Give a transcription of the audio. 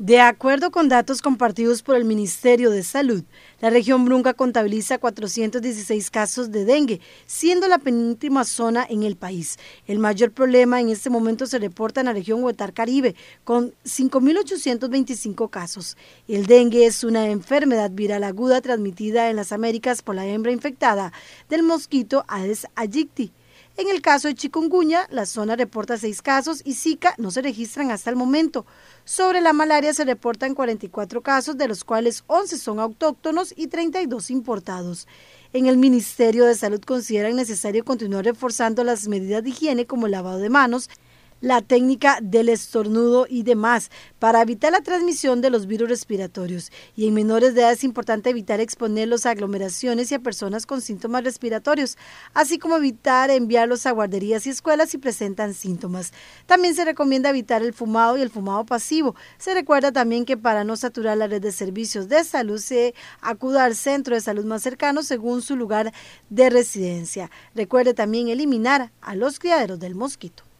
De acuerdo con datos compartidos por el Ministerio de Salud, la región Brunca contabiliza 416 casos de dengue, siendo la penúltima zona en el país. El mayor problema en este momento se reporta en la región Huetar Caribe, con 5.825 casos. El dengue es una enfermedad viral aguda transmitida en las Américas por la hembra infectada del mosquito Aedes aegypti, en el caso de chikunguña la zona reporta seis casos y Zika no se registran hasta el momento. Sobre la malaria se reportan 44 casos, de los cuales 11 son autóctonos y 32 importados. En el Ministerio de Salud consideran necesario continuar reforzando las medidas de higiene como el lavado de manos, la técnica del estornudo y demás para evitar la transmisión de los virus respiratorios. Y en menores de edad es importante evitar exponerlos a aglomeraciones y a personas con síntomas respiratorios, así como evitar enviarlos a guarderías y escuelas si presentan síntomas. También se recomienda evitar el fumado y el fumado pasivo. Se recuerda también que para no saturar la red de servicios de salud se acuda al centro de salud más cercano según su lugar de residencia. Recuerde también eliminar a los criaderos del mosquito.